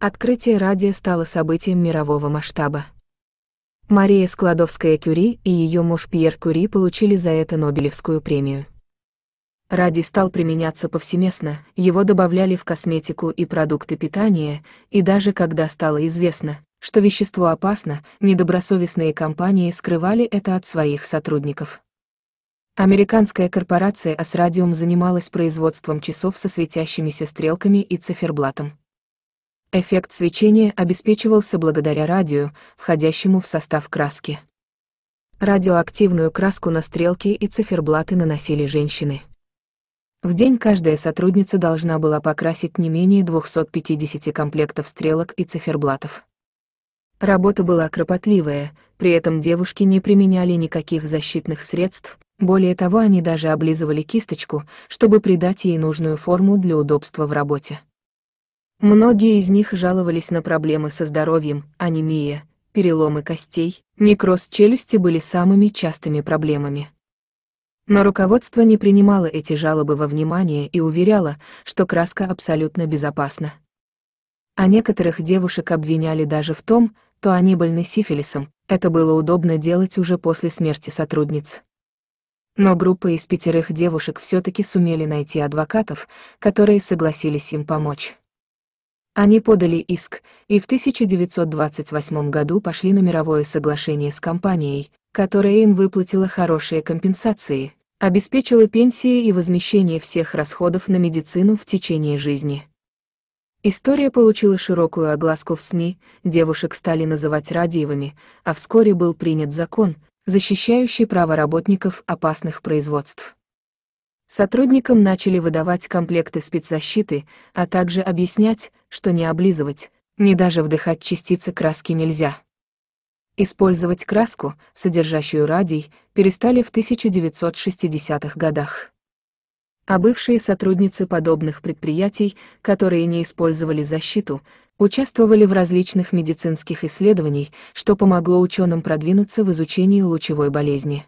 Открытие радия стало событием мирового масштаба. Мария Складовская-Кюри и ее муж Пьер Кюри получили за это Нобелевскую премию. Радий стал применяться повсеместно, его добавляли в косметику и продукты питания, и даже когда стало известно, что вещество опасно, недобросовестные компании скрывали это от своих сотрудников. Американская корпорация Асрадиум занималась производством часов со светящимися стрелками и циферблатом. Эффект свечения обеспечивался благодаря радио, входящему в состав краски. Радиоактивную краску на стрелки и циферблаты наносили женщины. В день каждая сотрудница должна была покрасить не менее 250 комплектов стрелок и циферблатов. Работа была кропотливая, при этом девушки не применяли никаких защитных средств, более того, они даже облизывали кисточку, чтобы придать ей нужную форму для удобства в работе. Многие из них жаловались на проблемы со здоровьем, анемия, переломы костей, некроз челюсти были самыми частыми проблемами. Но руководство не принимало эти жалобы во внимание и уверяло, что краска абсолютно безопасна. А некоторых девушек обвиняли даже в том, что они больны сифилисом, это было удобно делать уже после смерти сотрудниц. Но группа из пятерых девушек все таки сумели найти адвокатов, которые согласились им помочь. Они подали иск и в 1928 году пошли на мировое соглашение с компанией, которая им выплатила хорошие компенсации, обеспечила пенсии и возмещение всех расходов на медицину в течение жизни. История получила широкую огласку в СМИ, девушек стали называть радиевыми, а вскоре был принят закон, защищающий права работников опасных производств. Сотрудникам начали выдавать комплекты спецзащиты, а также объяснять, что не облизывать, ни даже вдыхать частицы краски нельзя. Использовать краску, содержащую радий, перестали в 1960-х годах. А бывшие сотрудницы подобных предприятий, которые не использовали защиту, участвовали в различных медицинских исследованиях, что помогло ученым продвинуться в изучении лучевой болезни.